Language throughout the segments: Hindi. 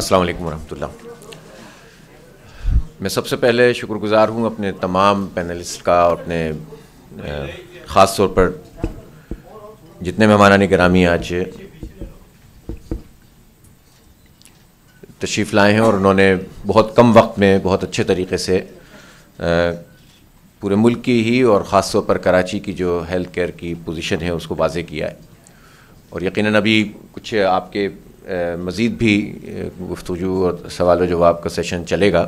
अस्सलाम वालेकुम मैं सबसे पहले शुक्रगुज़ार हूँ अपने तमाम पैनलिस्ट का और अपने ख़ास तौर पर जितने मेहमान ने ग्रामी आज तशरीफ़ लाए हैं और उन्होंने बहुत कम वक्त में बहुत अच्छे तरीके से पूरे मुल्क की ही और ख़ास तौर पर कराची की जो हेल्थ केयर की पोजीशन है उसको वाजे किया है और यकीनन अभी कुछ आपके मज़ीद भी गुफ्तु और सवाल जवाब का सेशन चलेगा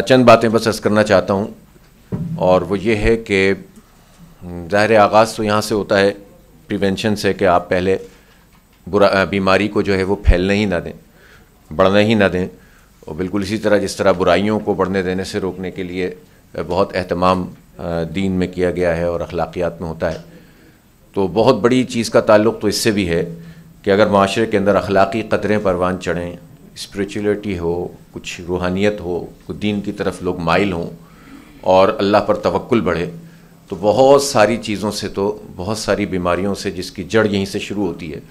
चंद बातें बस अस करना चाहता हूँ और वो ये है कि हम्म, ज़ाहिर आगाज़ तो यहाँ से होता है प्रिवेंशन से कि आप पहले बुरा बीमारी को जो है वो फैलने ही ना दें बढ़ने ही ना दें और बिल्कुल इसी तरह जिस तरह बुराइयों को बढ़ने देने से रोकने के लिए बहुत अहतमाम दीन में किया गया है और अखलाकियात में होता है तो बहुत बड़ी चीज़ का ताल्लुक़ तो इससे भी है कि अगर माशरे के अंदर अखलाकी कदरें परवान चढ़ें स्परिचुअलिटी हो कुछ रूहानियत हो कुछ दीन की तरफ लोग माइल हों और अल्लाह पर तवक्ल बढ़े तो बहुत सारी चीज़ों से तो बहुत सारी बीमारियों से जिसकी जड़ यहीं से शुरू होती है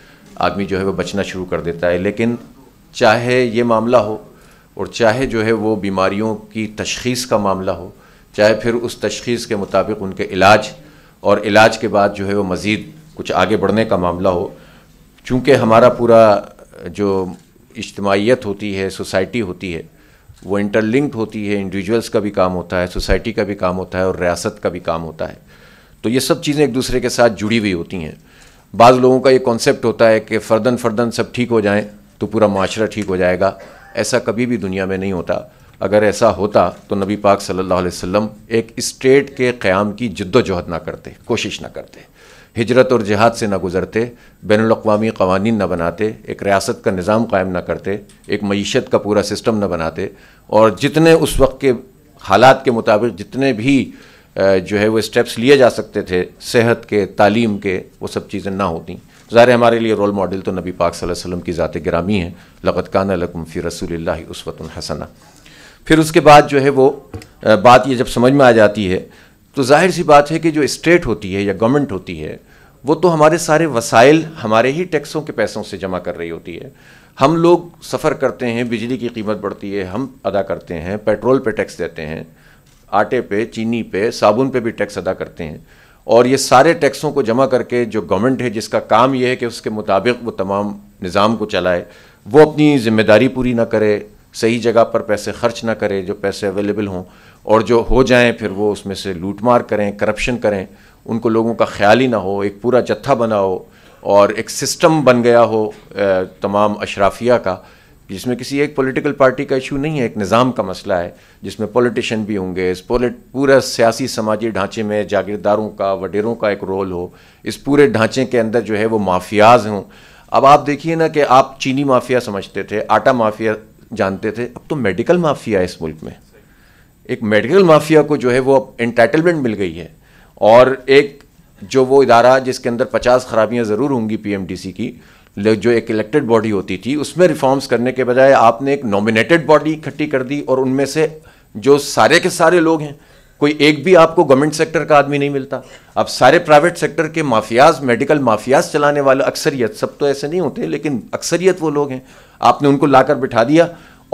आदमी जो है वह बचना शुरू कर देता है लेकिन चाहे ये मामला हो और चाहे जो है वो बीमारियों की तशखीस का मामला हो चाहे फिर उस तशखीस के मुताबिक उनके इलाज और इलाज के बाद जो है वो मज़ीद कुछ आगे बढ़ने का मामला हो चूँकि हमारा पूरा जो इज्तमाहीत होती है सोसाइटी होती है वो इंटरलिंक होती है इंडिविजुअल्स का भी काम होता है सोसाइटी का भी काम होता है और रियासत का भी काम होता है तो ये सब चीज़ें एक दूसरे के साथ जुड़ी हुई होती हैं बाज़ लोगों का ये कॉन्सेप्ट होता है कि फ़र्दन फ़र्दन सब ठीक हो जाएँ तो पूरा माशरा ठीक हो जाएगा ऐसा कभी भी दुनिया में नहीं होता अगर ऐसा होता तो नबी पाक सल्लल्लाहु अलैहि वसल्लम एक स्टेट के क़्याम की जद्दोजहद ना करते कोशिश ना करते हिजरत और जिहाद से ना गुजरते बैन अवी कवानी ना बनाते एक रियासत का निज़ाम कायम ना करते एक मीशत का पूरा सिस्टम ना बनाते और जितने उस वक्त के हालात के मुताबिक जितने भी जो है वो स्टेप्स लिए जा सकते थे सेहत के तालीम के वो सब चीज़ें ना होती ज़ाहिर हमारे लिए रोल मॉडल तो नबी पाक सल्लल्लाहु अलैहि वसल्लम की ज़ात गिरामी है लगत कान लकुम फ़ी रसूल उसवत हसना फिर उसके बाद जो है वो बात ये जब समझ में आ जाती है तो जाहिर सी बात है कि जो स्टेट होती है या गवर्नमेंट होती है वो तो हमारे सारे वसाइल हमारे ही टैक्सों के पैसों से जमा कर रही होती है हम लोग सफ़र करते हैं बिजली की कीमत बढ़ती है हम अदा करते हैं पेट्रोल पे टैक्स देते हैं आटे पे चीनी पे साबुन पे भी टैक्स अदा करते हैं और ये सारे टैक्सों को जमा करके जो गवर्नमेंट है जिसका काम ये है कि उसके मुताबिक वो तमाम निज़ाम को चलाए वो अपनी ज़िम्मेदारी पूरी ना करे सही जगह पर पैसे खर्च ना करें जो पैसे अवेलेबल हों और जो हो जाएं फिर वो उसमें से लूटमार करें करप्शन करें उनको लोगों का ख्याल ही ना हो एक पूरा जत्था बना हो और एक सिस्टम बन गया हो तमाम अशराफिया का जिसमें किसी एक पॉलिटिकल पार्टी का इशू नहीं है एक निज़ाम का मसला है जिसमें पॉलिटिशन भी होंगे इस पोलिट पूरा सियासी समाजी ढांचे में जागीरदारों का वडेरों का एक रोल हो इस पूरे ढांचे के अंदर जो है वो माफियाज हों अब आप देखिए ना कि आप चीनी माफिया समझते थे आटा माफिया जानते थे अब तो मेडिकल माफिया है इस मुल्क में एक मेडिकल माफिया को जो है वो अब इंटाइटलमेंट मिल गई है और एक जो वो इदारा जिसके अंदर पचास खराबियाँ ज़रूर होंगी पीएमडीसी की जो एक इलेक्टेड बॉडी होती थी उसमें रिफॉर्म्स करने के बजाय आपने एक नॉमिनेटेड बॉडी इकट्ठी कर दी और उनमें से जो सारे के सारे लोग हैं कोई एक भी आपको गवर्नमेंट सेक्टर का आदमी नहीं मिलता अब सारे प्राइवेट सेक्टर के माफियाज मेडिकल माफियाज चलाने वाले अक्सरियत सब तो ऐसे नहीं होते लेकिन अक्सरियत वो लोग हैं आपने उनको लाकर बिठा दिया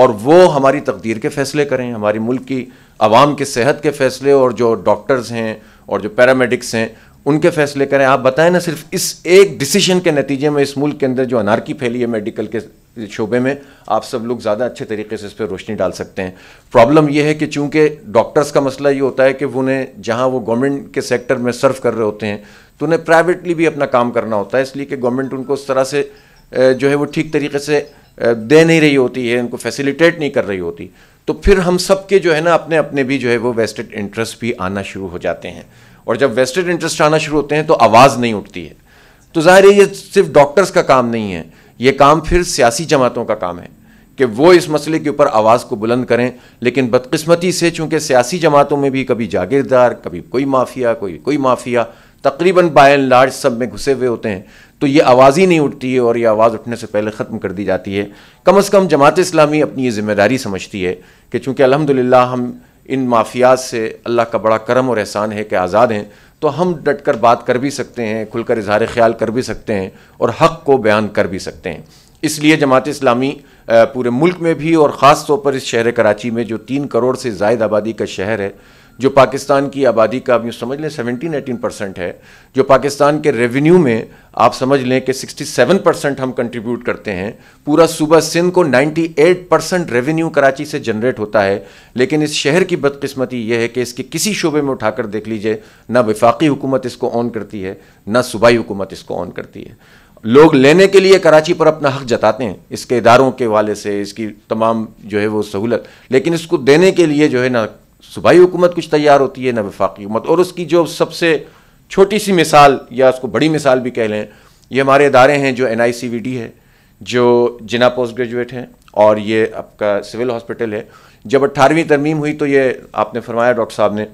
और वो हमारी तकदीर के फैसले करें हमारी मुल्क की आवाम के सेहत के फैसले और जो डॉक्टर्स हैं और जो पैरामेडिक्स हैं उनके फैसले करें आप बताएं ना सिर्फ इस एक डिसीजन के नतीजे में इस मुल्क के अंदर जो अनारकी फैली है मेडिकल के शोबे में आप सब लोग ज़्यादा अच्छे तरीके से इस पर रोशनी डाल सकते हैं प्रॉब्लम यह है कि चूंकि डॉक्टर्स का मसला ये होता है कि उन्हें जहाँ वो गवर्नमेंट के सेक्टर में सर्व कर रहे होते हैं तो उन्हें प्राइवेटली भी अपना काम करना होता है इसलिए कि गवर्नमेंट उनको उस तरह से जो है वो ठीक तरीके से दे नहीं रही होती है उनको फैसिलिटेट नहीं कर रही होती तो फिर हम सब के जो है ना अपने अपने भी जो है वो वेस्टेड इंटरेस्ट भी आना शुरू हो जाते हैं और जब वेस्टेड इंटरेस्ट आना शुरू होते हैं तो आवाज़ नहीं उठती है तो ज़ाहिर है ये सिर्फ डॉक्टर्स का काम नहीं है ये काम फिर सियासी जमातों का काम है कि वो इस मसले के ऊपर आवाज़ को बुलंद करें लेकिन बदकस्मती से चूँकि सियासी जमातों में भी कभी जागीरदार कभी कोई माफिया कोई कोई माफिया तकरीबन बाय एंड लार्ज सब में घुसे हुए होते हैं तो ये आवाज़ ही नहीं उठती है और ये आवाज़ उठने से पहले ख़त्म कर दी जाती है कम अज़ कम जमात इस्लामी अपनी ये जिम्मेदारी समझती है कि चूँकि अलहमदिल्ला हम इन माफियात से अल्लाह का बड़ा करम और एहसान है कि आज़ाद हैं तो हम डट कर बात कर भी सकते हैं खुलकर इजहार ख्याल कर भी सकते हैं और हक़ को बयान कर भी सकते हैं इसलिए जमात इस्लामी पूरे मुल्क में भी और ख़ास तौर पर इस शहर कराची में जो तीन करोड़ से जायद आबादी का शहर है जो पाकिस्तान की आबादी का आप यूँ समझ लें सेवनटीन एटीन परसेंट है जो पाकिस्तान के रेवेन्यू में आप समझ लें कि सिक्सटी सेवन परसेंट हम कंट्रीब्यूट करते हैं पूरा सूबा सिंध को ninety eight percent revenue Karachi से जनरेट होता है लेकिन इस शहर की बदकिस्मती यह है कि इसके किसी शोबे में उठाकर देख लीजिए ना विफाक़ी हुकूमत इसको ऑन करती है ना सूबाई हुकूमत इसको ऑन करती है लोग लेने के लिए कराची पर अपना हक जताते हैं इसके इदारों के वाले से इसकी तमाम जो है वो सहूलत लेकिन इसको देने के लिए जो है ना सूबाई हुकूमत कुछ तैयार होती है ना वफाकी हुकूमत और उसकी जो सबसे छोटी सी मिसाल या उसको बड़ी मिसाल भी कह लें ये हमारे इदारे हैं जो N I C V D है जो जिना पोस्ट ग्रेजुएट हैं और ये आपका सिविल हॉस्पिटल है जब अट्ठारहवीं तरमीम हुई तो ये आपने फरमाया डॉक्टर साहब ने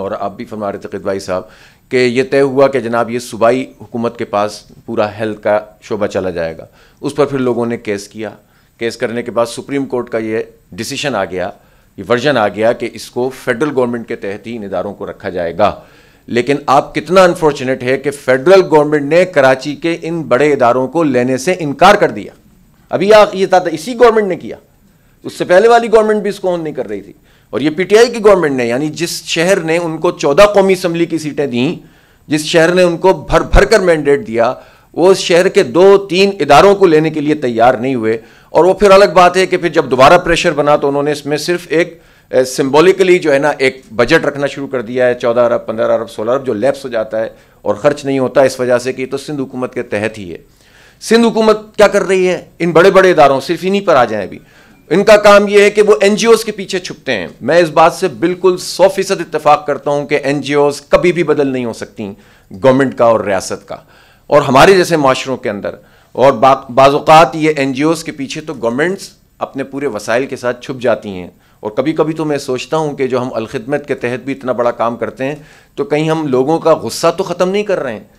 और आप भी फरमा रहे थे भाई साहब कि ये तय हुआ कि जनाब ये सूबाई हुकूमत के पास पूरा हेल्थ का शोबा चला जाएगा उस पर फिर लोगों ने केस किया केस करने के बाद सुप्रीम कोर्ट का ये डिसीशन आ गया ये वर्जन आ गया कि इसको फेडरल गवर्नमेंट के तहत ही इन इदारों को रखा जाएगा लेकिन आप कितना अनफॉर्चुनेट है कि फेडरल गवर्नमेंट ने कराची के इन बड़े इदारों को लेने से इनकार कर दिया अभी आ, ये था इसी गवर्नमेंट ने किया उससे पहले वाली गवर्नमेंट भी इसको ऑन नहीं कर रही थी और ये पीटीआई की गवर्नमेंट ने यानी जिस शहर ने उनको चौदह कौमी असम्बली की सीटें दी जिस शहर ने उनको भर भर कर मैंडेट दिया वो उस शहर के दो तीन इदारों को लेने के लिए तैयार नहीं हुए और वो फिर अलग बात है कि फिर जब दोबारा प्रेशर बना तो उन्होंने इसमें सिर्फ एक सिम्बोलिकली जो है ना एक बजट रखना शुरू कर दिया है चौदह अरब पंद्रह अरब सोलह अरब जो लैप्स हो जाता है और ख़र्च नहीं होता इस वजह से कि तो सिंध हुकूमत के तहत ही है सिंध हुकूमत क्या कर रही है इन बड़े बड़े इदारों सिर्फ इन्हीं पर आ जाए अभी इनका काम यह है कि वो एन के पीछे छुपते हैं मैं इस बात से बिल्कुल सौ फीसद इतफाक करता हूं कि एन कभी भी बदल नहीं हो सकती गवर्नमेंट का और रियासत का और हमारे जैसे माशरों के अंदर और बा, बाज़ात ये एन के पीछे तो गवर्नमेंट्स अपने पूरे वसाइल के साथ छुप जाती हैं और कभी कभी तो मैं सोचता हूँ कि जो हम अलखदमत के तहत भी इतना बड़ा काम करते हैं तो कहीं हम लोगों का गुस्सा तो ख़त्म नहीं कर रहे हैं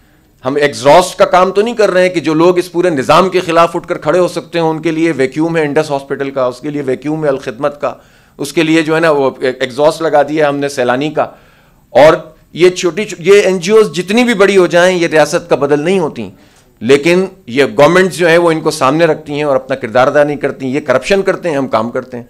हम एग्जॉस्ट का काम तो नहीं कर रहे हैं कि जो लोग इस पूरे निज़ाम के ख़िलाफ़ उठकर खड़े हो सकते हैं उनके लिए वैक्यूम है इंडस हॉस्पिटल का उसके लिए वैक्यूम है अलखदमत का उसके लिए जो है ना वो एग्जॉस्ट लगा दिया हमने सैलानी का और ये छोटी ये एन जितनी भी बड़ी हो जाएँ ये रियासत का बदल नहीं होती लेकिन ये गवर्नमेंट्स जो है वो इनको सामने रखती हैं और अपना किरदार अदा नहीं करती ये करप्शन करते हैं हम काम करते हैं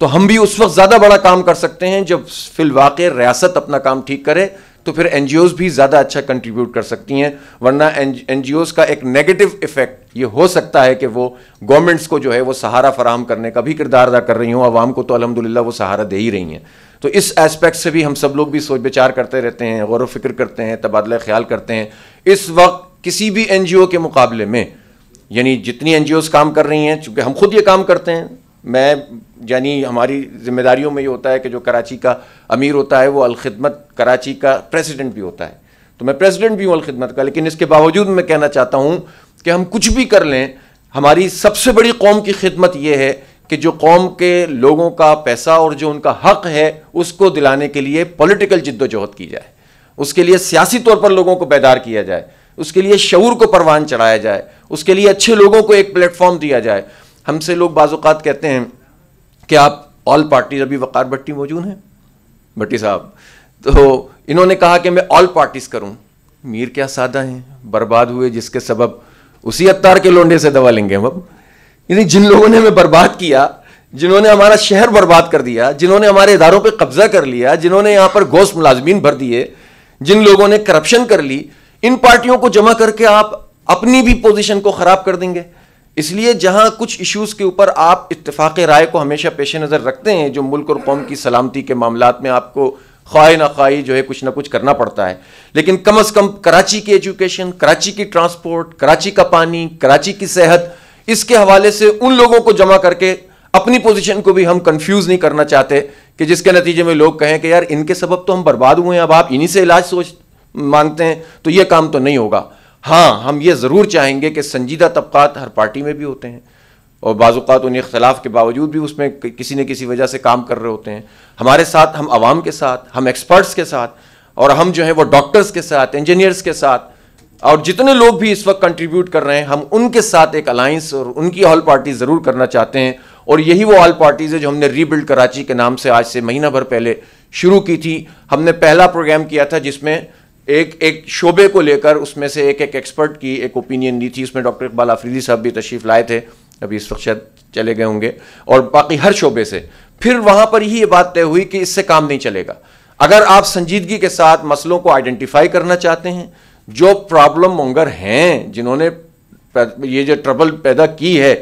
तो हम भी उस वक्त ज़्यादा बड़ा काम कर सकते हैं जब फिलवाक़ रियासत अपना काम ठीक करे तो फिर एन भी ज़्यादा अच्छा कंट्रीब्यूट कर सकती हैं वरना एन का एक नेगेटिव इफ़ेक्ट ये हो सकता है कि वो गवर्नमेंट्स को जो है वो सहारा फराहम करने का भी किरदार अदा कर रही हूँ आवाम को तो अलहमदिल्ला वो सहारा दे ही रही हैं तो इस एस्पेक्ट से भी हम सब लोग भी सोच विचार करते रहते हैं गौर व फिक्र करते हैं तबादला ख्याल करते हैं इस वक्त किसी भी एन के मुकाबले में यानी जितनी एन काम कर रही हैं चूँकि हम खुद ये काम करते हैं मैं यानी हमारी जिम्मेदारियों में ये होता है कि जो कराची का अमीर होता है वो अलखदमत कराची का प्रेसिडेंट भी होता है तो मैं प्रेसिडेंट भी हूँ अलखदमत का लेकिन इसके बावजूद मैं कहना चाहता हूँ कि हम कुछ भी कर लें हमारी सबसे बड़ी कौम की खिदमत यह है कि जो कौम के लोगों का पैसा और जो उनका हक है उसको दिलाने के लिए पॉलिटिकल जिद्दोजहद की जाए उसके लिए सियासी तौर पर लोगों को बेदार किया जाए उसके लिए शूर को परवान चढ़ाया जाए उसके लिए अच्छे लोगों को एक प्लेटफॉर्म दिया जाए हमसे लोग बाज़ात कहते हैं कि आप ऑल पार्टीज अभी वक़ार भट्टी मौजूद हैं भट्टी साहब तो इन्होंने कहा कि मैं ऑल पार्टीज़ करूँ मीर क्या सादा हैं बर्बाद हुए जिसके सबब उसी अतार के लोंडे से दवा लेंगे हम अब यानी जिन लोगों ने हमें बर्बाद किया जिन्होंने हमारा शहर बर्बाद कर दिया जिन्होंने हमारे इदारों पर कब्जा कर लिया जिन्होंने यहाँ पर गोश्त मुलाजमीन भर दिए जिन लोगों ने करप्शन कर ली इन पार्टियों को जमा करके आप अपनी भी पोजीशन को खराब कर देंगे इसलिए जहां कुछ इश्यूज के ऊपर आप इतफाक राय को हमेशा पेश नज़र रखते हैं जो मुल्क और कौम की सलामती के मामला में आपको ख्वाह ना ख्वाही जो है कुछ ना कुछ करना पड़ता है लेकिन कम अज कम कराची की एजुकेशन कराची की ट्रांसपोर्ट कराची का पानी कराची की सेहत इसके हवाले से उन लोगों को जमा करके अपनी पोजीशन को भी हम कंफ्यूज नहीं करना चाहते कि जिसके नतीजे में लोग कहें कि यार इनके सबब तो हम बर्बाद हुए हैं अब आप इन्हीं से इलाज सोच मानते हैं तो ये काम तो नहीं होगा हाँ हम ये ज़रूर चाहेंगे कि संजीदा तबक़ात हर पार्टी में भी होते हैं और बाज़ात उन इख्तलाफ के बावजूद भी उसमें किसी न किसी वजह से काम कर रहे होते हैं हमारे साथ हम आवाम के साथ हम एक्सपर्ट्स के साथ और हम जो हैं वो डॉक्टर्स के साथ इंजीनियर्स के साथ और जितने लोग भी इस वक्त कंट्रीब्यूट कर रहे हैं हम उनके साथ एक अलाइंस और उनकी ऑल पार्टी ज़रूर करना चाहते हैं और यही वो ऑल पार्टीज़ है जो हमने रीबिल्ड कराची के नाम से आज से महीना भर पहले शुरू की थी हमने पहला प्रोग्राम किया था जिसमें एक एक शोबे को लेकर उसमें से एक एक एक्सपर्ट की एक ओपिनियन दी थी उसमें डॉक्टर इकबाल आफरीदी साहब भी तशरीफ़ लाए थे अभी इस वक्त शायद चले गए होंगे और बाकी हर शोबे से फिर वहां पर ही ये बात तय हुई कि इससे काम नहीं चलेगा अगर आप संजीदगी के साथ मसलों को आइडेंटिफाई करना चाहते हैं जो प्रॉब्लम मंगर हैं जिन्होंने ये जो ट्रबल पैदा की है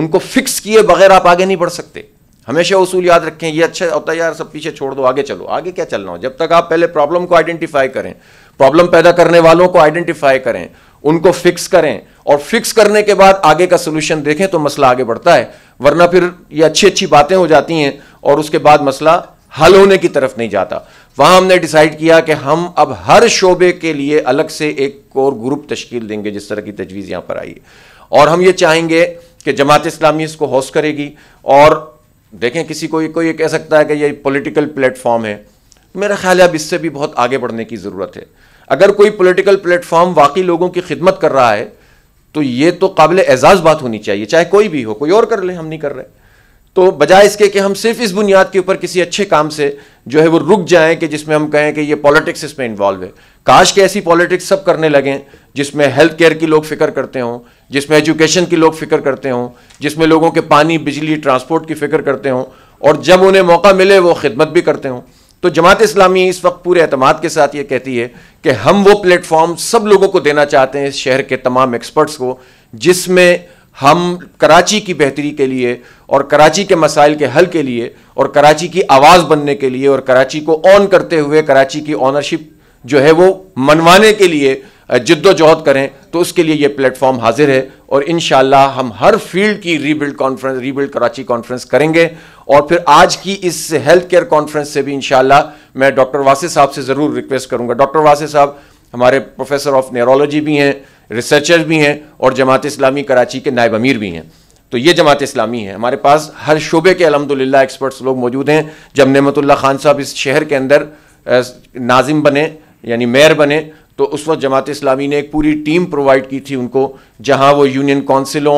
उनको फिक्स किए बगैर आप आगे नहीं बढ़ सकते हमेशा उसूल याद रखें ये अच्छा होता है यार सब पीछे छोड़ दो आगे चलो आगे क्या चलना हो जब तक आप पहले प्रॉब्लम को आइडेंटिफाई करें प्रॉब्लम पैदा करने वालों को आइडेंटिफाई करें उनको फिक्स करें और फिक्स करने के बाद आगे का सोल्यूशन देखें तो मसला आगे बढ़ता है वरना फिर ये अच्छी अच्छी बातें हो जाती हैं और उसके बाद मसला हल होने की तरफ नहीं जाता वहां हमने डिसाइड किया कि हम अब हर शोबे के लिए अलग से एक कोर ग्रुप तश्कील देंगे जिस तरह की तजवीज़ यहाँ पर आई है और हम ये चाहेंगे कि जमात इस्लामी इसको होस्ट करेगी और देखें किसी को कोई ये कह सकता है कि ये पॉलिटिकल प्लेटफॉर्म है मेरा ख्याल है अब इससे भी बहुत आगे बढ़ने की ज़रूरत है अगर कोई पॉलिटिकल प्लेटफॉर्म वाकई लोगों की खिदमत कर रहा है तो ये तो काबिल एजाज बात होनी चाहिए चाहे कोई भी हो कोई और कर ले हम नहीं कर रहे तो बजाय इसके कि हम सिर्फ इस बुनियाद के ऊपर किसी अच्छे काम से जो है वो रुक जाएं कि जिसमें हम कहें कि ये पॉलिटिक्स इसमें इन्वॉल्व है काश के ऐसी पॉलिटिक्स सब करने लगें जिसमें हेल्थ केयर की लोग फिक्र करते हों जिसमें एजुकेशन की लोग फिक्र करते हों जिसमें लोगों के पानी बिजली ट्रांसपोर्ट की फिक्र करते हों और जब उन्हें मौका मिले वो खिदमत भी करते हों तो जमात इस्लामी इस वक्त पूरे अतमाद के साथ ये कहती है कि हम वो प्लेटफॉर्म सब लोगों को देना चाहते हैं इस शहर के तमाम एक्सपर्ट्स को जिसमें हम कराची की बेहतरी के लिए और कराची के मसाइल के हल के लिए और कराची की आवाज़ बनने के लिए और कराची को ऑन करते हुए कराची की ऑनरशिप जो है वो मनवाने के लिए जिद्दोजहद करें तो उसके लिए ये प्लेटफॉर्म हाजिर है और इन हम हर फील्ड की rebuild conference rebuild Karachi conference करेंगे और फिर आज की इस हेल्थ केयर कॉन्फ्रेंस से भी इन मैं डॉक्टर वासे साहब से ज़रूर रिक्वेस्ट करूँगा डॉक्टर वासे साहब हमारे प्रोफेसर ऑफ न्यूरोलॉजी भी हैं रिसर्चर भी हैं और जमात इस्लामी कराची के नायब अमीर भी हैं तो ये जमात इस्लामी है हमारे पास हर शोबे के अलहमदिल्ला एक्सपर्ट्स लोग मौजूद हैं जब नमतुल्ला खान साहब इस शहर के अंदर नाजिम बने यानी मेयर बने तो उस वक्त जमात इस्लामी ने एक पूरी टीम प्रोवाइड की थी उनको जहां वो यूनियन काउंसिलों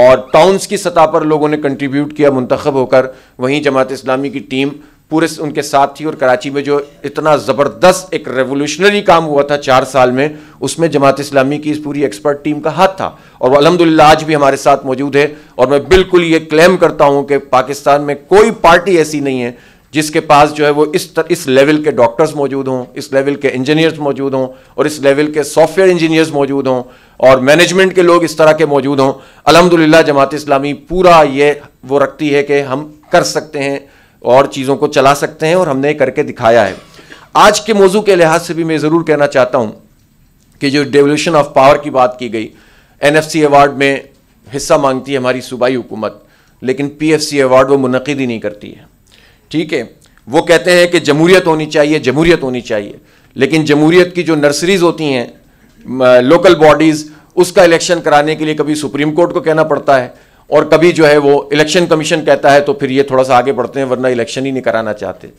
और टाउन्स की सतह पर लोगों ने कंट्रीब्यूट किया मंतखब होकर वहीं जमात इस्लामी की टीम पूरे उनके साथ थी और कराची में जो इतना ज़बरदस्त एक रेवोल्यूशनरी काम हुआ था चार साल में उसमें जमात इस्लामी की इस पूरी एक्सपर्ट टीम का हाथ था और वह अलहमदिल्ला आज भी हमारे साथ मौजूद है और मैं बिल्कुल ये क्लेम करता हूँ कि पाकिस्तान में कोई पार्टी ऐसी नहीं है जिसके पास जो है वो इस तर, इस लेवल के डॉक्टर्स मौजूद हों इस लेवल के इंजीनियर्स मौजूद हों और इस लेवल के सॉफ्टवेयर इंजीनियर्स मौजूद हों और मैनेजमेंट के लोग इस तरह के मौजूद हों अलहमदिल्ला जमात इस्लामी पूरा ये वो रखती है कि हम कर सकते हैं और चीज़ों को चला सकते हैं और हमने करके दिखाया है आज के मौजू के लिहाज से भी मैं ज़रूर कहना चाहता हूँ कि जो डेवल्यूशन ऑफ पावर की बात की गई एन अवार्ड में हिस्सा मांगती है हमारी सूबाई हुकूमत लेकिन पी अवार्ड वो मुनदी ही नहीं करती है ठीक है वो कहते हैं कि जमहूरियत होनी चाहिए जमहूरियत होनी चाहिए लेकिन जमहूरियत की जो नर्सरीज होती हैं लोकल बॉडीज़ उसका इलेक्शन कराने के लिए कभी सुप्रीम कोर्ट को कहना पड़ता है और कभी जो है वो इलेक्शन कमीशन कहता है तो फिर ये थोड़ा सा आगे बढ़ते हैं वरना इलेक्शन ही नहीं कराना चाहते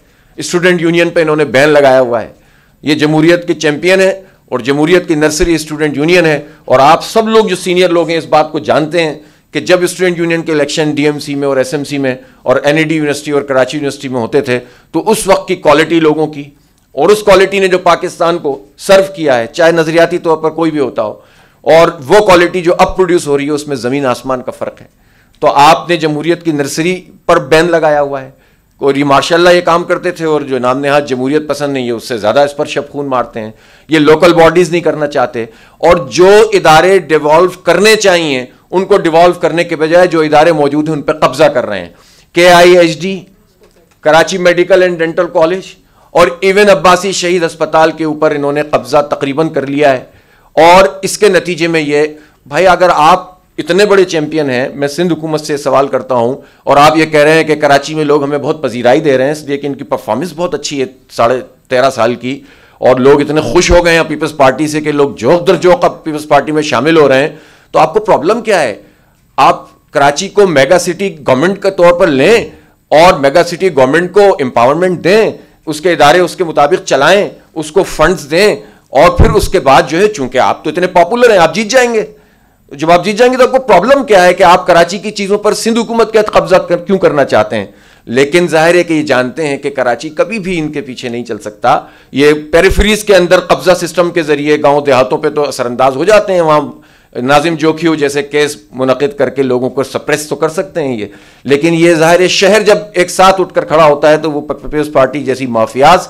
स्टूडेंट यूनियन पर इन्होंने बैन लगाया हुआ है ये जमहूरियत के चैंपियन है और जमहूरियत की नर्सरी स्टूडेंट यूनियन है और आप सब लोग जो सीनियर लोग हैं इस बात को जानते हैं कि जब स्टूडेंट यूनियन के इलेक्शन डीएमसी में और एसएमसी में और एनएडी यूनिवर्सिटी और कराची यूनिवर्सिटी में होते थे तो उस वक्त की क्वालिटी लोगों की और उस क्वालिटी ने जो पाकिस्तान को सर्व किया है चाहे नजरियाती तौर पर कोई भी होता हो और वो क्वालिटी जो अब प्रोड्यूस हो रही है उसमें ज़मीन आसमान का फ़र्क है तो आपने जमहूरीत की नर्सरी पर बैन लगाया हुआ है और ये माशाला ये काम करते थे और जो नाम नेहा जमहूरियत पसंद नहीं है उससे ज़्यादा इस पर शबखून मारते हैं ये लोकल बॉडीज़ नहीं करना चाहते और जो इदारे डिवॉल्व करने चाहिए उनको डिवॉल्व करने के बजाय जो इदारे मौजूद हैं उन पर कब्जा कर रहे हैं K I H D Karachi medical and dental college और इवन अब्बासी शहीद अस्पताल के ऊपर इन्होंने कब्जा तकरीबन कर लिया है और इसके नतीजे में ये भाई अगर आप इतने बड़े चैंपियन हैं मैं सिंध हुकूमत से सवाल करता हूं और आप ये कह रहे हैं कि कराची में लोग हमें बहुत पजीराई दे रहे हैं इसलिए कि इनकी परफॉर्मेंस बहुत अच्छी है साढ़े तेरह साल की और लोग इतने खुश हो गए हैं पीपल्स पार्टी से कि लोग जोक दर जोक अब पीपल्स पार्टी में शामिल हो रहे हैं तो आपको प्रॉब्लम क्या है आप कराची को मेगा सिटी गवर्नमेंट के तौर पर लें और मेगा सिटी गवर्नमेंट को एम्पावरमेंट दें उसके इदारे उसके मुताबिक चलाएं उसको फंड्स दें और फिर उसके बाद जो है चूंकि आप तो इतने पॉपुलर हैं आप जीत जाएंगे जब आप जीत जाएंगे तो आपको प्रॉब्लम क्या है कि आप कराची की चीज़ों पर सिंध हुकूमत के कब्जा कर, क्यों करना चाहते हैं लेकिन जाहिर है कि ये जानते हैं कि कराची कभी भी इनके पीछे नहीं चल सकता ये पेरिफरीज के अंदर कब्जा सिस्टम के जरिए गांव देहातों पे तो असरअंदाज हो जाते हैं वहाँ नाजिम जोखियो जैसे केस मुनद करके लोगों को सप्रेस तो कर सकते हैं ये लेकिन ये ज़ाहिर शहर जब एक साथ उठकर खड़ा होता है तो वो पीपल्स पार्टी जैसी माफियाज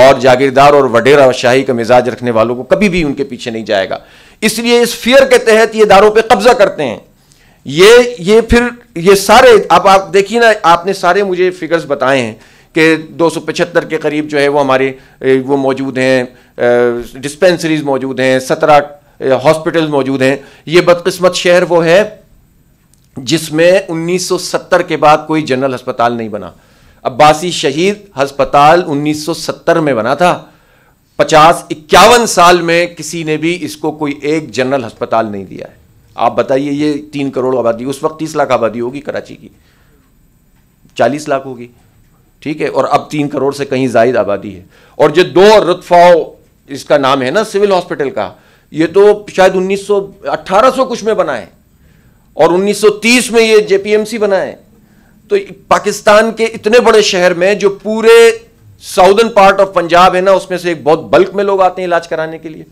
और जागीरदार और वडेरा शाही का मिजाज रखने वालों को कभी भी उनके पीछे नहीं जाएगा इसलिए इस फियर के तहत ये दारों पर कब्जा करते हैं ये ये फिर ये सारे आप आप देखिए ना आपने सारे मुझे फिगर्स बताए हैं कि पचहत्तर के करीब जो है वो हमारे वो मौजूद हैं डिस्पेंसरीज मौजूद हैं सत्रह हॉस्पिटल मौजूद हैं ये बदकिस्मत शहर वो है जिसमें 1970 के बाद कोई जनरल अस्पताल नहीं बना अब्बासी शहीद हस्पताल 1970 में बना था पचास इक्यावन साल में किसी ने भी इसको कोई एक जनरल अस्पताल नहीं दिया है आप बताइए ये तीन करोड़ आबादी उस वक्त तीस लाख आबादी होगी कराची की चालीस लाख होगी ठीक है और अब तीन करोड़ से कहीं जायद आबादी है और जो दो रुतफाओ इसका नाम है ना सिविल हॉस्पिटल का ये तो शायद 1900 सौ कुछ में बनाए और 1930 में ये जेपीएमसी बनाए तो पाकिस्तान के इतने बड़े शहर में जो पूरे साउदर्न पार्ट ऑफ पंजाब है ना उसमें से एक बहुत बल्क में लोग आते हैं इलाज कराने के लिए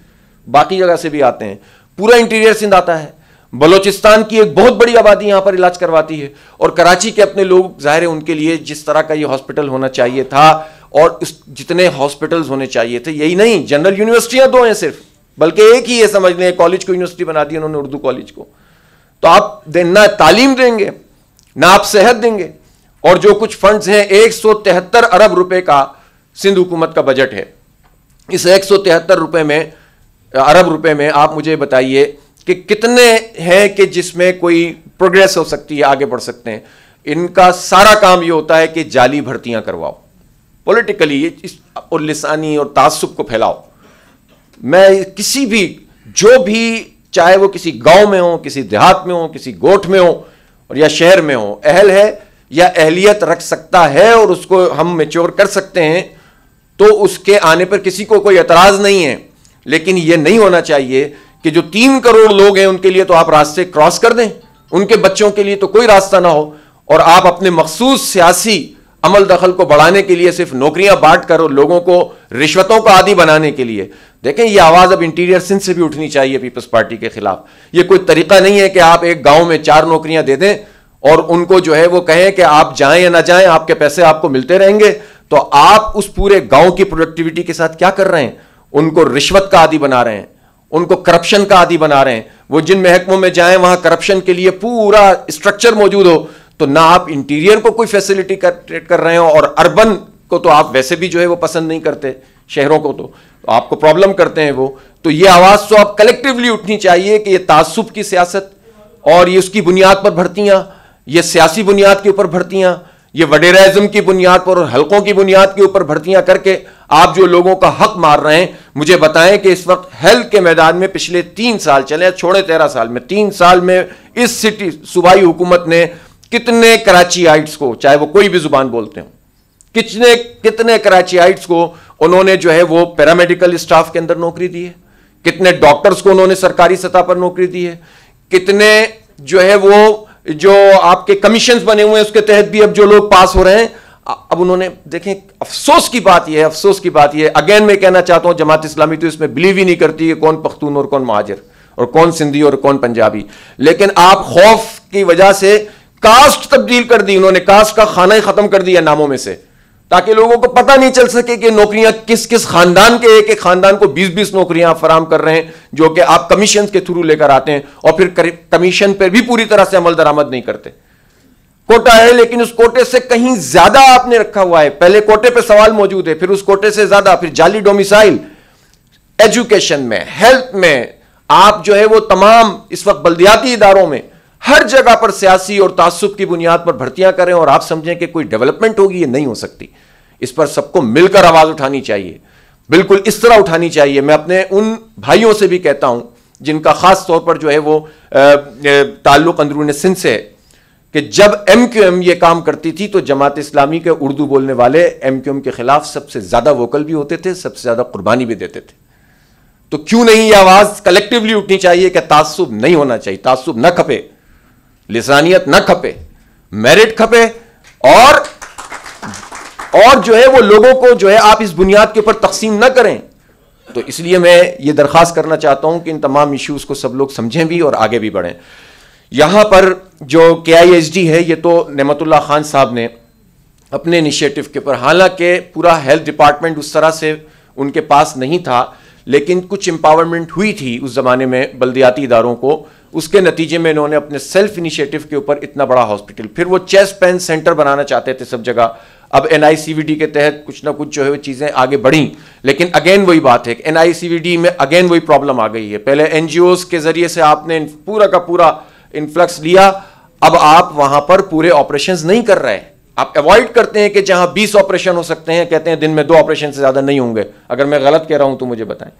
बाकी जगह से भी आते हैं पूरा इंटीरियर सिंध आता है बलोचिस्तान की एक बहुत बड़ी आबादी यहां पर इलाज करवाती है और कराची के अपने लोग जाहिर है उनके लिए जिस तरह का ये हॉस्पिटल होना चाहिए था और जितने हॉस्पिटल्स होने चाहिए थे यही नहीं जनरल यूनिवर्सिटियां दो तो हैं सिर्फ बल्कि एक ही ये समझ लें कॉलेज को यूनिवर्सिटी बना दी उन्होंने उर्दू कॉलेज को तो आप ना तालीम देंगे ना आप सेहत देंगे और जो कुछ फंड्स हैं एक अरब रुपए का सिंध हुकूमत का बजट है इस एक रुपए में अरब रुपए में आप मुझे बताइए कि कितने हैं कि जिसमें कोई प्रोग्रेस हो सकती है आगे बढ़ सकते हैं इनका सारा काम ये होता है कि जाली भर्तियां करवाओ पॉलिटिकली और लिसानी और तासुब को फैलाओ मैं किसी भी जो भी चाहे वो किसी गांव में हो किसी देहात में हो किसी गोठ में हो और या शहर में हो अहल है या अहलियत रख सकता है और उसको हम मेच्योर कर सकते हैं तो उसके आने पर किसी को कोई एतराज़ नहीं है लेकिन यह नहीं होना चाहिए कि जो तीन करोड़ लोग हैं उनके लिए तो आप रास्ते क्रॉस कर दें उनके बच्चों के लिए तो कोई रास्ता ना हो और आप अपने मखसूस सियासी अमल दखल को बढ़ाने के लिए सिर्फ नौकरियां बांट कर और लोगों को रिश्वतों का आदि बनाने के लिए देखें ये आवाज़ अब इंटीरियर सिंध से भी उठनी चाहिए पीपल्स पार्टी के खिलाफ ये कोई तरीका नहीं है कि आप एक गांव में चार नौकरियां दे दें और उनको जो है वो कहें कि आप जाएं या ना जाएं आपके पैसे आपको मिलते रहेंगे तो आप उस पूरे गांव की प्रोडक्टिविटी के साथ क्या कर रहे हैं उनको रिश्वत का आदि बना रहे हैं उनको करप्शन का आदि बना रहे हैं वो जिन महकमों में जाएं वहां करप्शन के लिए पूरा स्ट्रक्चर मौजूद हो तो ना आप इंटीरियर को कोई फैसिलिटी कर रहे हो और अर्बन को तो आप वैसे भी जो है वो पसंद नहीं करते शहरों को तो तो आपको प्रॉब्लम करते हैं वो तो ये आवाज़ तो आप कलेक्टिवली उठनी चाहिए कि ये तासुब की सियासत और ये उसकी बुनियाद पर भर्तियां ये सियासी बुनियाद के ऊपर भर्तियां ये वडेराज़म की बुनियाद पर और हलकों की बुनियाद के ऊपर भर्तियां करके आप जो लोगों का हक मार रहे हैं मुझे बताएं कि इस वक्त हेल्थ के मैदान में पिछले तीन साल चले छोड़े तेरह साल में तीन साल में इस सिटी सूबाई हुकूमत ने कितने कराची आइट्स को चाहे वो कोई भी जुबान बोलते हो कितने कितने कराची आइट्स को उन्होंने जो है वो पैरामेडिकल स्टाफ के अंदर नौकरी दी है कितने डॉक्टर्स को उन्होंने सरकारी सतह पर नौकरी दी है कितने जो है वो जो आपके कमीशन बने हुए हैं उसके तहत भी अब जो लोग पास हो रहे हैं अब उन्होंने देखें अफसोस की बात यह है अफसोस की बात यह है अगेन मैं कहना चाहता हूं जमात इस्लामी तो इसमें बिलीव ही नहीं करती है कौन पख्तून और कौन महाजर और कौन सिंधी और कौन पंजाबी लेकिन आप खौफ की वजह से कास्ट तब्दील कर दी उन्होंने कास्ट का खाना ही खत्म कर दिया नामों में से ताकि लोगों को पता नहीं चल सके कि नौकरियां किस किस खानदान के एक एक खानदान को 20-20 नौकरियां फराम कर रहे हैं जो कि आप कमीशन के थ्रू लेकर आते हैं और फिर कमीशन पर भी पूरी तरह से अमल दरामद नहीं करते कोटा है लेकिन उस कोटे से कहीं ज्यादा आपने रखा हुआ है पहले कोटे पर सवाल मौजूद है फिर उस कोटे से ज्यादा फिर जाली डोमिसाइल एजुकेशन में हेल्थ में आप जो है वो तमाम इस वक्त बल्दियाती इदारों में हर जगह पर सियासी और तासुब की बुनियाद पर भर्तियां करें और आप समझें कि कोई डेवलपमेंट होगी ये नहीं हो सकती इस पर सबको मिलकर आवाज उठानी चाहिए बिल्कुल इस तरह उठानी चाहिए मैं अपने उन भाइयों से भी कहता हूं जिनका खास तौर पर जो है वो ताल्लुक अंदरून सिंध से है कि जब एम क्यू एम ये काम करती थी तो जमात इस्लामी के उर्दू बोलने वाले एम क्यू एम के खिलाफ सबसे ज़्यादा वोकल भी होते थे सबसे ज़्यादा कुर्बानी भी देते थे तो क्यों नहीं ये आवाज़ कलेक्टिवली उठनी चाहिए कि तासुब नहीं होना चाहिए तासुब न खपे लिसानियत ना खपे मेरिट खपे और और जो है वो लोगों को जो है आप इस बुनियाद के ऊपर तकसीम ना करें तो इसलिए मैं ये दरख्वास्त करना चाहता हूं कि इन तमाम इश्यूज़ को सब लोग समझें भी और आगे भी बढ़ें यहां पर जो के आई एस डी है ये तो नमतुल्ला खान साहब ने अपने इनिशिएटिव के ऊपर हालांकि पूरा हेल्थ डिपार्टमेंट उस तरह से उनके पास नहीं था लेकिन कुछ एम्पावरमेंट हुई थी उस ज़माने में बल्दियाती इदारों को उसके नतीजे में इन्होंने अपने सेल्फ इनिशिएटिव के ऊपर इतना बड़ा हॉस्पिटल फिर वो चेस्ट पेन सेंटर बनाना चाहते थे सब जगह अब एन के तहत कुछ ना कुछ जो है वो चीज़ें आगे बढ़ी लेकिन अगेन वही बात है एन में अगेन वही प्रॉब्लम आ गई है पहले एन के ज़रिए से आपने पूरा का पूरा इन्फ्लक्स लिया अब आप वहां पर पूरे ऑपरेशन नहीं कर रहे हैं आप अवॉइड करते हैं कि जहां 20 ऑपरेशन हो सकते हैं कहते हैं दिन में दो ऑपरेशन से ज़्यादा नहीं होंगे अगर मैं गलत कह रहा हूं तो मुझे बताएं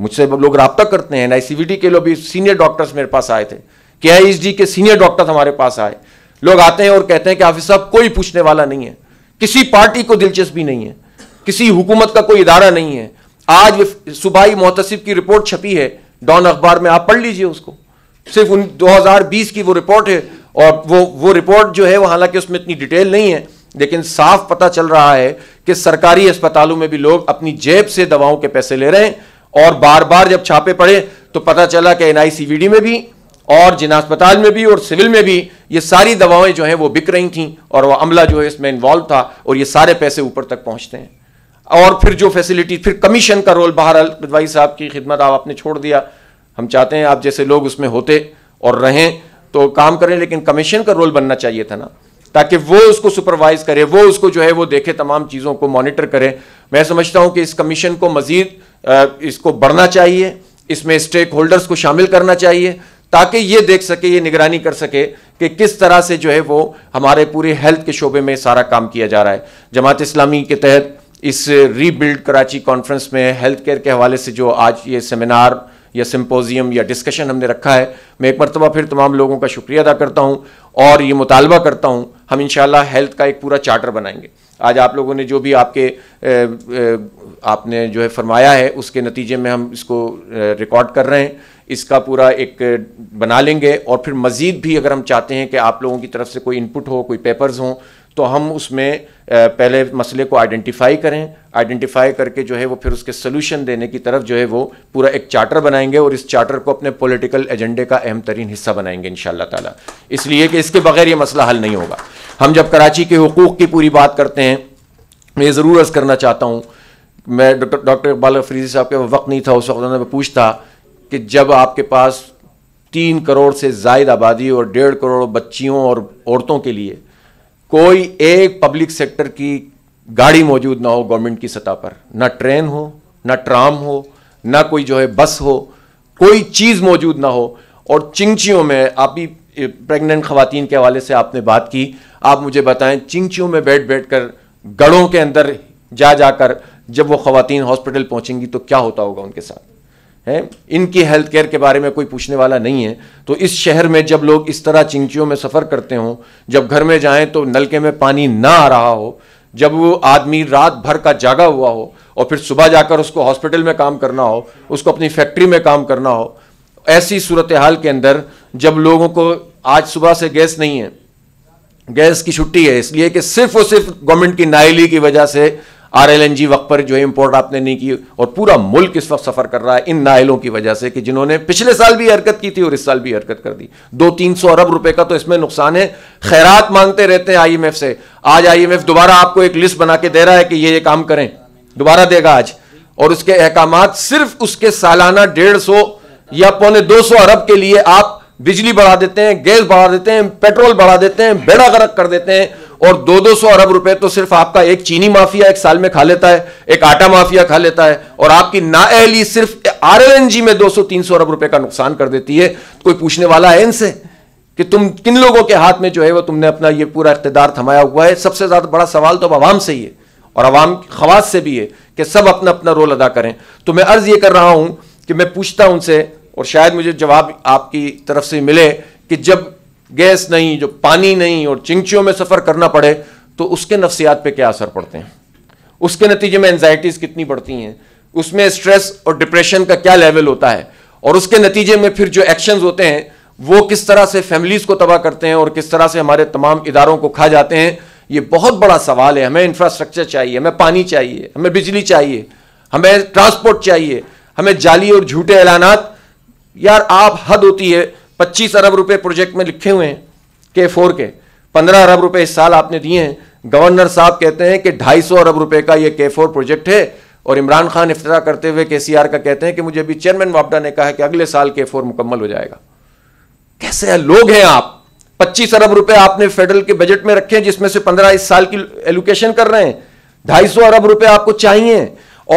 मुझसे लोग रबता करते हैं एन के लोग भी सीनियर डॉक्टर्स मेरे पास आए थे के आई के सीनियर डॉक्टर हमारे पास आए लोग आते हैं और कहते हैं कि हाफिज साहब कोई पूछने वाला नहीं है किसी पार्टी को दिलचस्पी नहीं है किसी हुकूमत का कोई इदारा नहीं है आज सुबाई मोहतसिब की रिपोर्ट छपी है डॉन अखबार में आप पढ़ लीजिए उसको सिर्फ उन 2020 की वो रिपोर्ट है और वो वो रिपोर्ट जो है वो हालांकि उसमें इतनी डिटेल नहीं है लेकिन साफ पता चल रहा है कि सरकारी अस्पतालों में भी लोग अपनी जेब से दवाओं के पैसे ले रहे हैं और बार बार जब छापे पड़े तो पता चला कि एन में भी और जिन अस्पताल में भी और सिविल में भी ये सारी दवाएं जो हैं वो बिक रही थीं और वह अमला जो है इसमें इन्वॉल्व था और ये सारे पैसे ऊपर तक पहुंचते हैं और फिर जो फैसिलिटी फिर कमीशन का रोल बाहर रदवाई साहब की खिदमत आप आपने छोड़ दिया हम चाहते हैं आप जैसे लोग उसमें होते और रहें तो काम करें लेकिन कमीशन का रोल बनना चाहिए था ना ताकि वो उसको सुपरवाइज करे वो उसको जो है वो देखे तमाम चीज़ों को मॉनिटर करे मैं समझता हूँ कि इस कमीशन को मजीद इसको बढ़ना चाहिए इसमें स्टेक होल्डर्स को शामिल करना चाहिए ताकि ये देख सके ये निगरानी कर सके कि किस तरह से जो है वो हमारे पूरे हेल्थ के शोबे में सारा काम किया जा रहा है जमात इस्लामी के तहत इस रीबिल्ड कराची कॉन्फ्रेंस में हेल्थ केयर के हवाले से जो आज ये सेमिनार या सिम्पोजियम या डिस्कशन हमने रखा है मैं एक मरतबा फिर तमाम लोगों का शुक्रिया अदा करता हूँ और ये मुतालबा करता हूँ हम इन हेल्थ का एक पूरा चार्टर बनाएंगे आज आप लोगों ने जो भी आपके आपने जो है फरमाया है उसके नतीजे में हम इसको रिकॉर्ड कर रहे हैं इसका पूरा एक बना लेंगे और फिर मज़ीद भी अगर हम चाहते हैं कि आप लोगों की तरफ से कोई इनपुट हो कोई पेपर्स हों तो हम उसमें पहले मसले को आइडेंटिफाई करें आइडेंटिफाई करके जो है वो फिर उसके सोल्यूशन देने की तरफ जो है वो पूरा एक चार्टर बनाएंगे और इस चार्टर को अपने पॉलिटिकल एजेंडे का अहम तरीन हिस्सा बनाएंगे इन ताला इसलिए कि इसके बगैर ये मसला हल नहीं होगा हम जब कराची के हकूक़ की पूरी बात करते हैं मैं ज़रूर अर्ज़ करना चाहता हूँ मैं डॉक्टर डॉक्टर इकबाल फरीदी साहब के वक्त नहीं था उस वक्त उन्होंने पूछता कि जब आपके पास तीन करोड़ से जायद आबादी और डेढ़ करोड़ बच्चियों और औरतों के लिए कोई एक पब्लिक सेक्टर की गाड़ी मौजूद ना हो गवर्नमेंट की सतह पर ना ट्रेन हो ना ट्राम हो ना कोई जो है बस हो कोई चीज़ मौजूद ना हो और चिंचियों में आप भी प्रेग्नेंट खवतिन के हवाले से आपने बात की आप मुझे बताएं चिंचियों में बैठ बैठ कर गढ़ों के अंदर जा जाकर जब वो खातन हॉस्पिटल पहुंचेंगी तो क्या होता होगा उनके साथ हैं इनकी हेल्थ केयर के बारे में कोई पूछने वाला नहीं है तो इस शहर में जब लोग इस तरह चिंचियों में सफ़र करते हों जब घर में जाएं तो नलके में पानी ना आ रहा हो जब वो आदमी रात भर का जागा हुआ हो और फिर सुबह जाकर उसको हॉस्पिटल में काम करना हो उसको अपनी फैक्ट्री में काम करना हो ऐसी सूरत हाल के अंदर जब लोगों को आज सुबह से गैस नहीं है गैस की छुट्टी है इसलिए कि सिर्फ और सिर्फ गवर्नमेंट की नाइली की वजह से आर एल एन जी वक्त पर जो इम्पोर्ट आपने नहीं की और पूरा मुल्क इस वक्त सफ़र कर रहा है इन नायलों की वजह से कि जिन्होंने पिछले साल भी हरकत की थी और इस साल भी हरकत कर दी दो तीन सौ अरब रुपए का तो इसमें नुकसान है खैरात मांगते रहते हैं आई एम एफ से आज आई एम एफ दोबारा आपको एक लिस्ट बना के दे रहा है कि ये ये काम करें दोबारा देगा आज और उसके अहकाम सिर्फ उसके सालाना डेढ़ सौ या पौने दो सौ अरब के लिए आप बिजली बढ़ा देते हैं गैस बढ़ा देते हैं पेट्रोल बढ़ा देते हैं बेड़ा गर्क कर देते हैं और दो दो सौ अरब रुपए तो सिर्फ आपका एक चीनी माफिया एक साल में खा लेता है एक आटा माफिया खा लेता है और आपकी नाअहली सिर्फ आरएलएनजी में दो सौ तीन सौ अरब रुपए का नुकसान कर देती है कोई पूछने वाला है इनसे कि तुम किन लोगों के हाथ में जो है वो तुमने अपना ये पूरा इकतदार थमाया हुआ है सबसे ज्यादा बड़ा सवाल तो अब आवाम से ही है और आवाम खवास से भी है कि सब अपना अपना रोल अदा करें तो मैं अर्ज ये कर रहा हूं कि मैं पूछता उनसे और शायद मुझे जवाब आपकी तरफ से मिले कि जब गैस नहीं जो पानी नहीं और चिंचियों में सफ़र करना पड़े तो उसके नफसियात पे क्या असर पड़ते हैं उसके नतीजे में एनजाइटीज़ कितनी बढ़ती हैं उसमें स्ट्रेस और डिप्रेशन का क्या लेवल होता है और उसके नतीजे में फिर जो एक्शंस होते हैं वो किस तरह से फैमिलीज़ को तबाह करते हैं और किस तरह से हमारे तमाम इदारों को खा जाते हैं ये बहुत बड़ा सवाल है हमें इंफ्रास्ट्रक्चर चाहिए हमें पानी चाहिए हमें बिजली चाहिए हमें ट्रांसपोर्ट चाहिए हमें जाली और झूठे ऐलानात यार आप हद होती है पच्चीस अरब रुपए प्रोजेक्ट में लिखे हुए हैं के फोर के पंद्रह अरब रुपए इस साल आपने दिए हैं गवर्नर साहब कहते हैं कि ढाई सौ अरब रुपए का ये के फोर प्रोजेक्ट है और इमरान खान इफ्तः करते हुए के सी आर का कहते हैं कि मुझे अभी चेयरमैन वापडा ने कहा कि अगले साल के फोर मुकम्मल हो जाएगा कैसे है? लोग हैं आप पच्चीस अरब रुपए आपने फेडरल के बजट में रखे हैं जिसमें से पंद्रह इस साल की एलोकेशन कर रहे हैं ढाई सौ अरब रुपए आपको चाहिए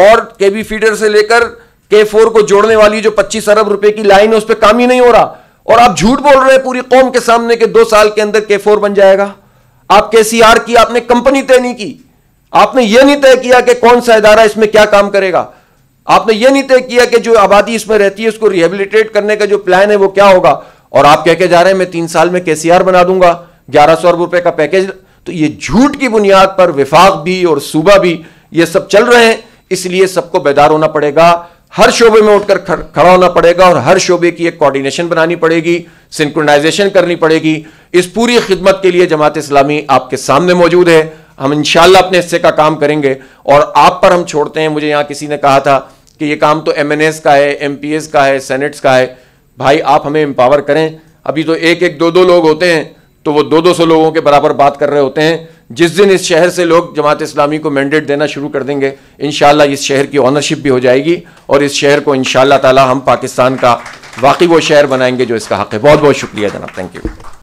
और केबी फीडर से लेकर के फोर को जोड़ने वाली जो पच्चीस अरब रुपए की लाइन है उस पर काम ही नहीं हो रहा और आप झूठ बोल रहे हैं पूरी कौम के सामने के दो साल के अंदर के फोर बन जाएगा आप के सी आर की आपने कंपनी तय नहीं की आपने यह नहीं तय किया कि कौन सा इदारा इसमें क्या काम करेगा आपने यह नहीं तय किया कि जो आबादी इसमें रहती है उसको रिहेबिलिटेट करने का जो प्लान है वो क्या होगा और आप कह के जा रहे हैं मैं तीन साल में आर बना दूंगा ग्यारह सौ अरब रुपए का पैकेज तो ये झूठ की बुनियाद पर विफाक भी और सूबा भी ये सब चल रहे हैं इसलिए सबको बेदार होना पड़ेगा हर शोबे में उठकर खड़ा होना पड़ेगा और हर शोबे की एक कोऑर्डिनेशन बनानी पड़ेगी सिंक्रोनाइजेशन करनी पड़ेगी इस पूरी खिदमत के लिए जमात इस्लामी आपके सामने मौजूद है हम इंशाल्लाह अपने हिस्से का काम करेंगे और आप पर हम छोड़ते हैं मुझे यहाँ किसी ने कहा था कि ये काम तो एम का है एम का है सेनेट्स का है भाई आप हमें एम्पावर करें अभी तो एक एक दो दो लोग होते हैं तो वो दो दो सौ लोगों के बराबर बात कर रहे होते हैं जिस दिन इस शहर से लोग जमात इस्लामी को मैंडेट देना शुरू कर देंगे इन इस शहर की ऑनरशिप भी हो जाएगी और इस शहर को इन ताला हम पाकिस्तान का वाकई वो शहर बनाएंगे जो इसका हक़ है बहुत बहुत शुक्रिया जनाब थैंक यू